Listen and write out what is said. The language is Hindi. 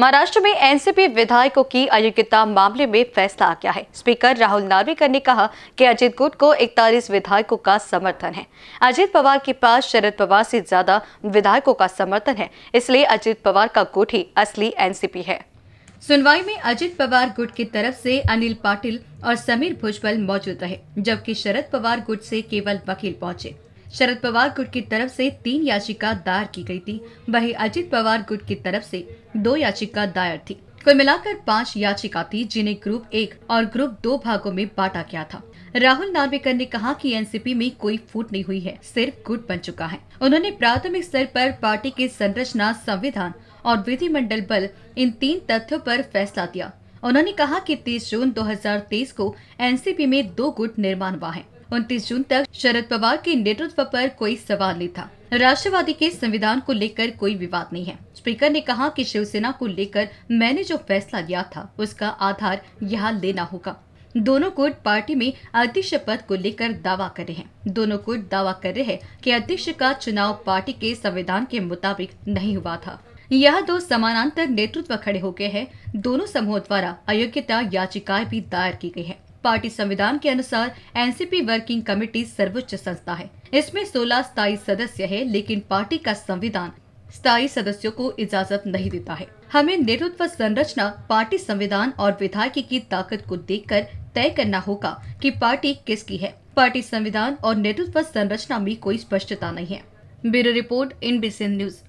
महाराष्ट्र में एनसीपी विधायकों की अयोग्यता मामले में फैसला आ गया है स्पीकर राहुल नार्वेकर ने कहा कि अजीत गुट को इकतालीस विधायकों का समर्थन है अजीत पवार के पास शरद पवार से ज्यादा विधायकों का समर्थन है इसलिए अजीत पवार का गुट ही असली एनसीपी है सुनवाई में अजित पवार गुट की तरफ से अनिल पाटिल और समीर भुजबल मौजूद रहे जबकि शरद पवार गुट से केवल वकील पहुंचे शरद पवार गुट की तरफ से तीन याचिका दायर की गई थी वही अजित पवार गुट की तरफ से दो याचिका दायर थी कुल मिलाकर पांच याचिका थी जिन्हें ग्रुप एक और ग्रुप दो भागों में बांटा गया था राहुल नार्वेकर ने कहा कि एनसीपी में कोई फूट नहीं हुई है सिर्फ गुट बन चुका है उन्होंने प्राथमिक स्तर पर पार्टी की संरचना संविधान और विधिमंडल बल इन तीन तथ्यों पर फैसला दिया उन्होंने कहा कि 30 जून 2023 को एनसीपी में दो गुट निर्माण हुआ है 29 जून तक शरद पवार के नेतृत्व पर कोई सवाल नहीं था राष्ट्रवादी के संविधान को लेकर कोई विवाद नहीं है स्पीकर ने कहा कि शिवसेना को लेकर मैंने जो फैसला लिया था उसका आधार यहाँ लेना होगा दोनों कोर्ट पार्टी में अध्यक्ष पद को लेकर दावा कर रहे हैं दोनों कोर्ट दावा कर रहे हैं कि अध्यक्ष का चुनाव पार्टी के संविधान के मुताबिक नहीं हुआ था यह दो समानांतर नेतृत्व खड़े हो गए हैं दोनों समूह द्वारा अयोग्यता याचिकाएं भी दायर की गई है पार्टी संविधान के अनुसार एनसीपी वर्किंग कमेटी सर्वोच्च संस्था है इसमें सोलह स्थायी सदस्य है लेकिन पार्टी का संविधान स्थायी सदस्यों को इजाजत नहीं देता है हमें नेतृत्व संरचना पार्टी संविधान और विधायक की ताकत को देख कर तय करना होगा कि पार्टी किसकी है पार्टी संविधान और नेतृत्व संरचना में कोई स्पष्टता नहीं है ब्यूरो रिपोर्ट इन न्यूज